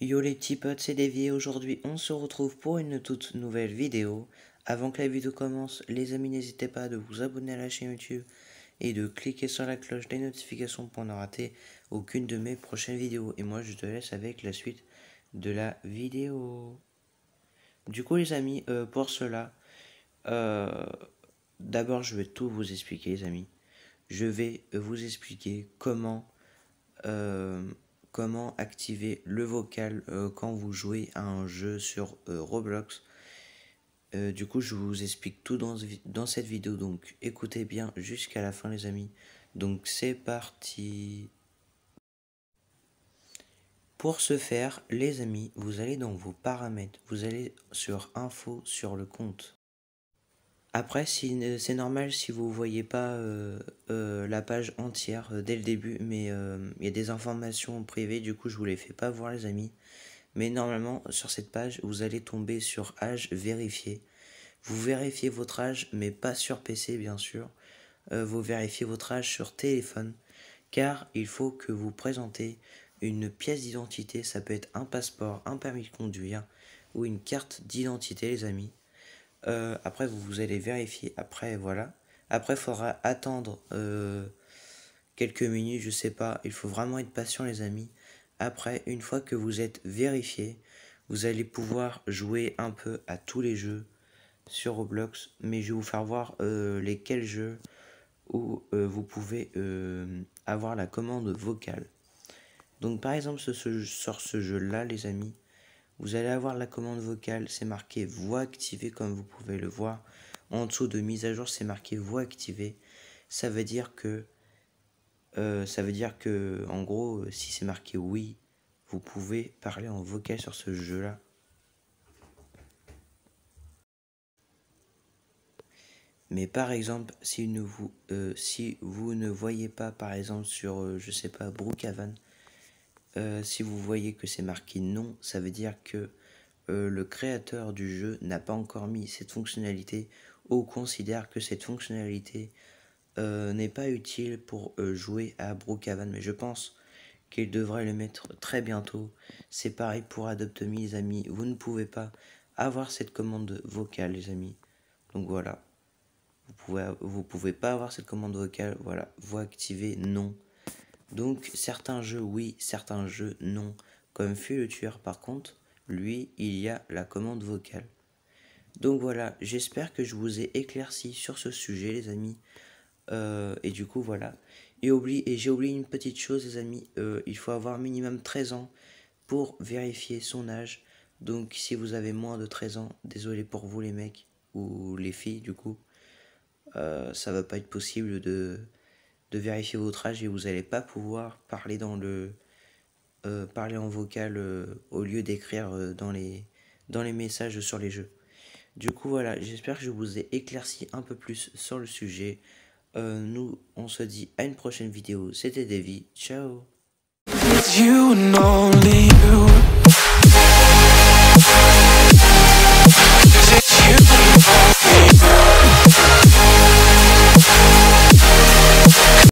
Yo les petits potes, c'est Dévié. Aujourd'hui, on se retrouve pour une toute nouvelle vidéo. Avant que la vidéo commence, les amis, n'hésitez pas à vous abonner à la chaîne YouTube et de cliquer sur la cloche des notifications pour ne rater aucune de mes prochaines vidéos. Et moi, je te laisse avec la suite de la vidéo. Du coup, les amis, euh, pour cela, euh, d'abord, je vais tout vous expliquer, les amis. Je vais vous expliquer comment... Euh, comment activer le vocal euh, quand vous jouez à un jeu sur euh, Roblox. Euh, du coup, je vous explique tout dans, dans cette vidéo, donc écoutez bien jusqu'à la fin les amis. Donc c'est parti Pour ce faire, les amis, vous allez dans vos paramètres, vous allez sur Info, sur le compte. Après, c'est normal si vous ne voyez pas euh, euh, la page entière euh, dès le début, mais il y a des informations privées, du coup je ne vous les fais pas voir les amis. Mais normalement, sur cette page, vous allez tomber sur âge vérifié. Vous vérifiez votre âge, mais pas sur PC bien sûr. vous vérifiez votre âge sur téléphone, car il faut que vous présentez une pièce d'identité, ça peut être un passeport, un permis de conduire ou une carte d'identité les amis. Euh, après, vous, allez vérifier. Après, voilà. Après, faudra attendre euh, quelques minutes, je sais pas. Il faut vraiment être patient, les amis. Après, une fois que vous êtes vérifié, vous allez pouvoir jouer un peu à tous les jeux sur Roblox. Mais je vais vous faire voir euh, lesquels jeux où vous pouvez avoir la commande vocale. Donc, par exemple, ce, sur ce jeu-là, les amis, vous allez avoir la commande vocale, c'est marqué voix activée comme vous pouvez le voir. En dessous de mise à jour, c'est marqué voix activée. Ça veut dire que euh, ça veut dire que en gros, euh, si c'est marqué oui, vous pouvez parler en vocal sur ce jeu-là. Mais par exemple, si, vous, euh, si vous ne voyez pas, par exemple, sur, je sais pas, Brookhaven, euh, si vous voyez que c'est marqué non, ça veut dire que euh, le créateur du jeu n'a pas encore mis cette fonctionnalité ou considère que cette fonctionnalité euh, n'est pas utile pour jouer à Brookhaven. Mais je pense qu'il devrait le mettre très bientôt. C'est pareil pour Adopt Me les amis. Vous ne pouvez pas avoir cette commande vocale les amis. Donc voilà. Vous pouvez, vous pouvez pas avoir cette commande vocale. Voilà. Voix activée, non. Donc certains jeux oui, certains jeux non. Comme fut le tueur par contre, lui, il y a la commande vocale. Donc voilà, j'espère que je vous ai éclairci sur ce sujet les amis. Euh, et du coup voilà. Et, et j'ai oublié une petite chose les amis, euh, il faut avoir minimum 13 ans pour vérifier son âge. Donc si vous avez moins de 13 ans, désolé pour vous les mecs ou les filles du coup, ça euh, ça va pas être possible de de vérifier votre âge et vous n'allez pas pouvoir parler dans le euh, parler en vocal euh, au lieu d'écrire euh, dans les dans les messages sur les jeux. Du coup voilà, j'espère que je vous ai éclairci un peu plus sur le sujet. nous on se dit à une prochaine vidéo. C'était Davy. Ciao.